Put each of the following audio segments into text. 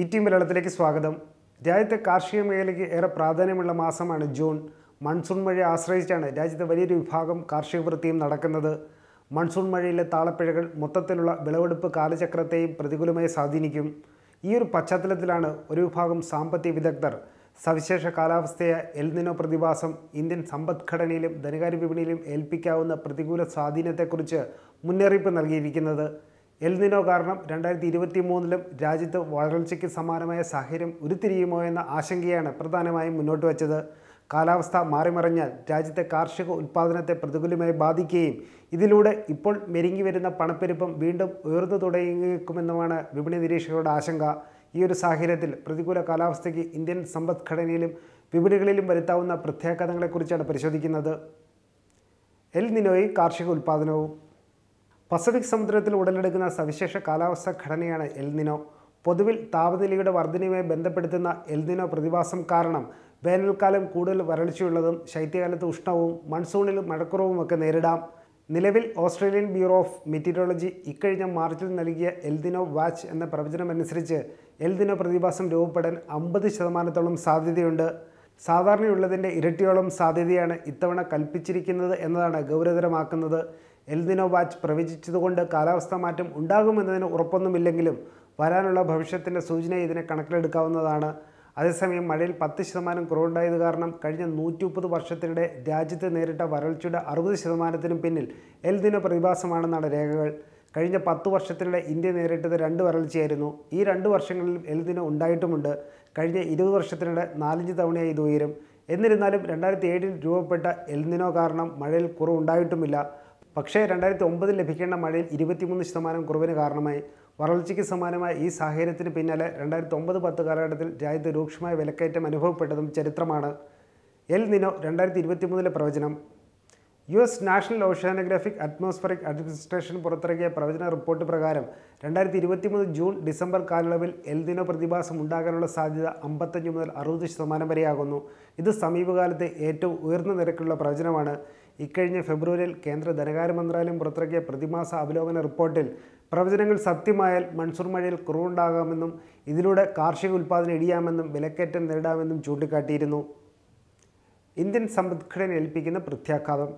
E T മലയാളത്തിലേക്ക് സ്വാഗതം രാജ്യത്തെ കാർഷിക മേഖലയ്ക്ക് ഏറെ പ്രാധാന്യമുള്ള മാസമാണ് ജൂൺ മൺസൂൺ മഴയെ ആശ്രയിച്ചാണ് രാജ്യത്തെ വലിയൊരു വിഭാഗം കാർഷിക വൃത്തിയും നടക്കുന്നത് മൺസൂൺ മഴയിലെ താളപ്പിഴകൾ മൊത്തത്തിലുള്ള വിളവെടുപ്പ് കാലചക്രത്തെയും പ്രതികൂലമായി സ്വാധീനിക്കും ഈ ഒരു പശ്ചാത്തലത്തിലാണ് ഒരു വിഭാഗം സാമ്പത്തിക വിദഗ്ധർ സവിശേഷ കാലാവസ്ഥയെ എൽനിനോ പ്രതിഭാസം ഇന്ത്യൻ സമ്പദ്ഘടനയിലും ധനകാര്യ വിപണിയിലും ഏൽപ്പിക്കാവുന്ന പ്രതികൂല സ്വാധീനത്തെക്കുറിച്ച് മുന്നറിയിപ്പ് നൽകിയിരിക്കുന്നത് എൽനിനോ കാരണം രണ്ടായിരത്തി ഇരുപത്തി മൂന്നിലും രാജ്യത്ത് വരൾച്ചയ്ക്ക് സമാനമായ സാഹചര്യം ഉരുത്തിരിയുമോ എന്ന ആശങ്കയാണ് പ്രധാനമായും മുന്നോട്ട് വച്ചത് കാലാവസ്ഥ മാറിമറിഞ്ഞാൽ രാജ്യത്തെ കാർഷിക ഉൽപ്പാദനത്തെ പ്രതികൂലമായി ബാധിക്കുകയും ഇതിലൂടെ ഇപ്പോൾ മെരുങ്ങി വരുന്ന പണപ്പെരുപ്പം വീണ്ടും ഉയർന്നു തുടങ്ങിയേക്കുമെന്നുമാണ് വിപണി നിരീക്ഷകരുടെ ആശങ്ക ഈ ഒരു സാഹചര്യത്തിൽ പ്രതികൂല കാലാവസ്ഥയ്ക്ക് ഇന്ത്യൻ സമ്പദ്ഘടനയിലും വിപണികളിലും വരുത്താവുന്ന പ്രത്യാഘാതങ്ങളെക്കുറിച്ചാണ് പരിശോധിക്കുന്നത് എൽ നിനോയി കാർഷിക ഉൽപ്പാദനവും പസഫിക് സമുദ്രത്തിൽ ഉടലെടുക്കുന്ന സവിശേഷ കാലാവസ്ഥാ ഘടനയാണ് എൽനിനോ പൊതുവിൽ താപനിലയുടെ വർധനയുമായി ബന്ധപ്പെടുത്തുന്ന എൽനിനോ പ്രതിഭാസം കാരണം വേനൽക്കാലം കൂടുതൽ വരൾച്ചയുള്ളതും ശൈത്യകാലത്ത് ഉഷ്ണവും മൺസൂണിൽ മഴക്കുറവും ഒക്കെ നേരിടാം നിലവിൽ ഓസ്ട്രേലിയൻ ബ്യൂറോ ഓഫ് മെറ്റീരിയോളജി ഇക്കഴിഞ്ഞ മാർച്ചിൽ നൽകിയ എൽദിനോ വാച്ച് എന്ന പ്രവചനമനുസരിച്ച് എൽദിനോ പ്രതിഭാസം രൂപപ്പെടാൻ അമ്പത് ശതമാനത്തോളം സാധ്യതയുണ്ട് സാധാരണയുള്ളതിൻ്റെ ഇരട്ടിയോളം സാധ്യതയാണ് ഇത്തവണ കൽപ്പിച്ചിരിക്കുന്നത് എന്നതാണ് ഗൗരവതരമാക്കുന്നത് എൽദിനോ വാച്ച് പ്രവചിച്ചതുകൊണ്ട് കാലാവസ്ഥാ മാറ്റം ഉണ്ടാകുമെന്നതിന് ഉറപ്പൊന്നുമില്ലെങ്കിലും വരാനുള്ള ഭവിഷ്യത്തിൻ്റെ സൂചന ഇതിനെ കണക്കിലെടുക്കാവുന്നതാണ് അതേസമയം മഴയിൽ പത്ത് ശതമാനം കുറവുണ്ടായത് കാരണം കഴിഞ്ഞ നൂറ്റി മുപ്പത് വർഷത്തിനിടെ രാജ്യത്ത് നേരിട്ട വരൾച്ചയുടെ അറുപത് ശതമാനത്തിനും പിന്നിൽ എൽദിന പ്രതിഭാസമാണെന്നാണ് രേഖകൾ കഴിഞ്ഞ പത്ത് വർഷത്തിനിടെ ഇന്ത്യ നേരിട്ടത് രണ്ട് വരൾച്ചയായിരുന്നു ഈ രണ്ട് വർഷങ്ങളിലും എൽദിന ഉണ്ടായിട്ടുമുണ്ട് കഴിഞ്ഞ ഇരുപത് വർഷത്തിനിടെ നാലഞ്ച് തവണയായി ഇത് ഉയരും എന്നിരുന്നാലും രണ്ടായിരത്തി ഏഴിൽ രൂപപ്പെട്ട എൽനിനോ കാരണം മഴയിൽ കുറവുണ്ടായിട്ടുമില്ല പക്ഷേ രണ്ടായിരത്തി ഒമ്പതിൽ ലഭിക്കേണ്ട മഴയിൽ ഇരുപത്തിമൂന്ന് ശതമാനം കുറവിന് കാരണമായി വരൾച്ചയ്ക്ക് സമാനമായ ഈ സാഹചര്യത്തിന് പിന്നാലെ രണ്ടായിരത്തി ഒമ്പത് പത്ത് കാലഘട്ടത്തിൽ രാജ്യത്ത് രൂക്ഷമായ വിലക്കയറ്റം അനുഭവപ്പെട്ടതും ചരിത്രമാണ് എൽ നിനോ രണ്ടായിരത്തി ഇരുപത്തി മൂന്നിലെ പ്രവചനം U S national oceanographic atmospheric administration പുറത്തിറക്കിയ പ്രവചന റിപ്പോർട്ട് പ്രകാരം രണ്ടായിരത്തി ഇരുപത്തിമൂന്ന് ജൂൺ ഡിസംബർ കാലയളവിൽ ദിനോ പ്രതിഭാസം ഉണ്ടാകാനുള്ള സാധ്യത അമ്പത്തഞ്ച് മുതൽ അറുപത് ശതമാനം വരെയാകുന്നു ഇത് സമീപകാലത്തെ ഏറ്റവും ഉയർന്ന നിരക്കുള്ള പ്രവചനമാണ് ഇക്കഴിഞ്ഞ ഫെബ്രുവരിയിൽ കേന്ദ്ര ധനകാര്യ മന്ത്രാലയം പുറത്തിറക്കിയ പ്രതിമാസ അവലോകന റിപ്പോർട്ടിൽ പ്രവചനങ്ങൾ സത്യമായാൽ മൺസൂർ മഴയിൽ കുറവുണ്ടാകാമെന്നും ഇതിലൂടെ കാർഷിക ഉൽപ്പാദനം ഇടിയാമെന്നും വിലക്കയറ്റം നേരിടാമെന്നും ചൂണ്ടിക്കാട്ടിയിരുന്നു ഇന്ത്യൻ സമ്പദ്ഘടന ഏൽപ്പിക്കുന്ന പ്രത്യാഘാതം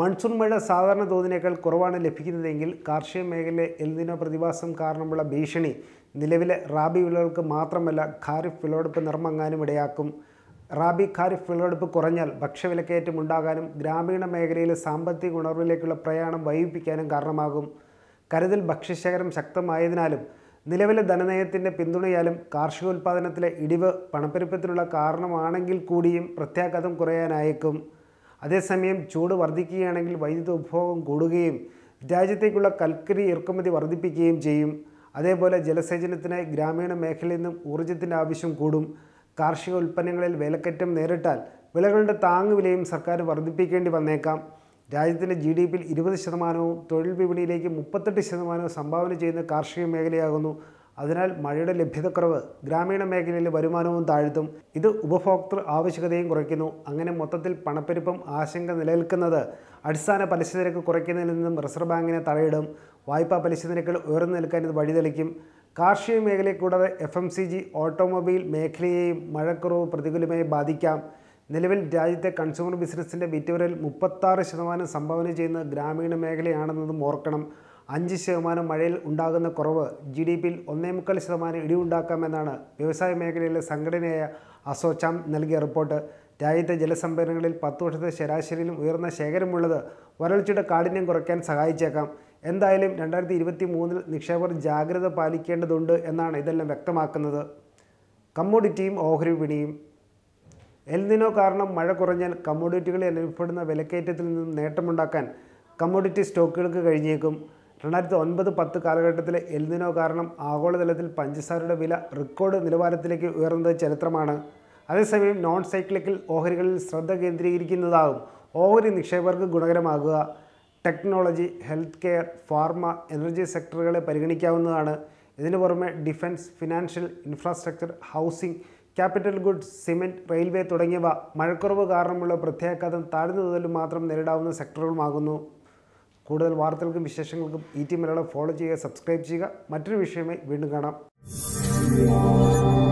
മൺസൂൺ മഴ സാധാരണ തോതിനേക്കാൾ കുറവാണ് ലഭിക്കുന്നതെങ്കിൽ കാർഷിക മേഖലയിലെ എൽദിനോ പ്രതിഭാസം കാരണമുള്ള ഭീഷണി നിലവിലെ റാബി വിളകൾക്ക് മാത്രമല്ല ഖാരിഫ് വിളവെടുപ്പ് നിർമ്മങ്ങാനും ഇടയാക്കും റാബി ഖാരിഫ് വിളവെടുപ്പ് കുറഞ്ഞാൽ ഭക്ഷ്യവിലക്കയറ്റം ഉണ്ടാകാനും ഗ്രാമീണ മേഖലയിലെ സാമ്പത്തിക ഉണർവിലേക്കുള്ള പ്രയാണം വൈകിപ്പിക്കാനും കാരണമാകും കരുതൽ ഭക്ഷ്യശേഖരം ശക്തമായതിനാലും നിലവിലെ ധനനയത്തിൻ്റെ പിന്തുണയാലും കാർഷികോൽപാദനത്തിലെ ഇടിവ് പണപ്പെരുപ്പത്തിനുള്ള കാരണമാണെങ്കിൽ കൂടിയും പ്രത്യാഘാതം കുറയാനായേക്കും അതേസമയം ചൂട് വർദ്ധിക്കുകയാണെങ്കിൽ വൈദ്യുത ഉപഭോഗം കൂടുകയും രാജ്യത്തേക്കുള്ള കൽക്കരി ഇറക്കുമതി വർദ്ധിപ്പിക്കുകയും ചെയ്യും അതേപോലെ ജലസേചനത്തിനായി ഗ്രാമീണ മേഖലയിൽ നിന്നും ഊർജ്ജത്തിൻ്റെ ആവശ്യം കൂടും കാർഷിക ഉൽപ്പന്നങ്ങളിൽ വിലക്കയറ്റം നേരിട്ടാൽ വിലകളുടെ താങ്ങുവിലയും സർക്കാർ വർദ്ധിപ്പിക്കേണ്ടി വന്നേക്കാം രാജ്യത്തിൻ്റെ ജി ഡി പിയിൽ ഇരുപത് ശതമാനവും തൊഴിൽ വിപണിയിലേക്ക് മുപ്പത്തെട്ട് ശതമാനവും സംഭാവന ചെയ്യുന്ന കാർഷിക മേഖലയാകുന്നു അതിനാൽ മഴയുടെ ലഭ്യതക്കുറവ് ഗ്രാമീണ മേഖലയിലെ വരുമാനവും താഴ്ത്തും ഇത് ഉപഭോക്തൃ ആവശ്യകതയും കുറയ്ക്കുന്നു അങ്ങനെ മൊത്തത്തിൽ പണപ്പെരുപ്പം ആശങ്ക നിലനിൽക്കുന്നത് അടിസ്ഥാന പലിശ നിരക്ക് കുറയ്ക്കുന്നതിൽ നിന്നും റിസർവ് ബാങ്കിനെ തടയിടും വായ്പാ പലിശ നിരക്കുകൾ ഉയർന്നു നിൽക്കാൻ ഇത് വഴിതെളിക്കും കാർഷിക മേഖലയെ കൂടാതെ F M C G automobile മേഖലയെയും മഴക്കുറവ് പ്രതികൂലമായി ബാധിക്കാം നിലവിൽ രാജ്യത്തെ കൺസ്യൂമർ ബിസിനസ്സിൻ്റെ വിറ്റുവരൽ മുപ്പത്താറ് ശതമാനം സംഭാവന ചെയ്യുന്ന ഗ്രാമീണ മേഖലയാണെന്നതും ഓർക്കണം അഞ്ച് ശതമാനം മഴയിൽ ഉണ്ടാകുന്ന കുറവ് ജി ഡി പിയിൽ ഒന്നേ മുക്കാൽ ശതമാനം ഇടിവുണ്ടാക്കാമെന്നാണ് വ്യവസായ മേഖലയിലെ സംഘടനയായ അസോചാം നൽകിയ റിപ്പോർട്ട് രാജ്യത്തെ ജലസംഭരണങ്ങളിൽ പത്ത് വർഷത്തെ ശരാശരിയിലും ഉയർന്ന ശേഖരമുള്ളത് വരൾച്ചയുടെ കാഠിന്യം കുറയ്ക്കാൻ സഹായിച്ചേക്കാം എന്തായാലും രണ്ടായിരത്തി ഇരുപത്തി മൂന്നിൽ നിക്ഷേപർ ജാഗ്രത പാലിക്കേണ്ടതുണ്ട് എന്നാണ് ഇതെല്ലാം വ്യക്തമാക്കുന്നത് കമ്മോഡിറ്റിയും ഓഹരി വിപണിയും എൽനിനോ കാരണം മഴ കുറഞ്ഞാൽ കമ്മോഡിറ്റികളിൽ അനുഭവപ്പെടുന്ന വിലക്കയറ്റത്തിൽ നിന്നും നേട്ടമുണ്ടാക്കാൻ കമ്മോഡിറ്റി സ്റ്റോക്കുകൾക്ക് കഴിഞ്ഞേക്കും രണ്ടായിരത്തി ഒൻപത് പത്ത് കാലഘട്ടത്തിലെ എൽനിനോ കാരണം ആഗോളതലത്തിൽ പഞ്ചസാരയുടെ വില റെക്കോർഡ് നിലവാരത്തിലേക്ക് ഉയർന്നത് ചരിത്രമാണ് അതേസമയം നോൺ സൈക്ലിക്കൽ ഓഹരികളിൽ ശ്രദ്ധ കേന്ദ്രീകരിക്കുന്നതാകും ഓഹരി നിക്ഷേപകർക്ക് ഗുണകരമാകുക technology health care pharma energy സെക്ടറുകളെ പരിഗണിക്കാവുന്നതാണ് ഇതിന് പുറമെ defence financial infrastructure housing capital goods cement railway തുടങ്ങിയവ മഴക്കുറവ് കാരണമുള്ള പ്രത്യാഘാതം താഴ്ന്ന മാത്രം നേരിടാവുന്ന സെക്ടറുകളുമാകുന്നു കൂടുതൽ വാർത്തകൾക്കും വിശേഷങ്ങൾക്കും ഈ ടി മലയാളം ഫോളോ ചെയ്യുക സബ്സ്ക്രൈബ് ചെയ്യുക മറ്റൊരു വിഷയമായി വീണ്ടും കാണാം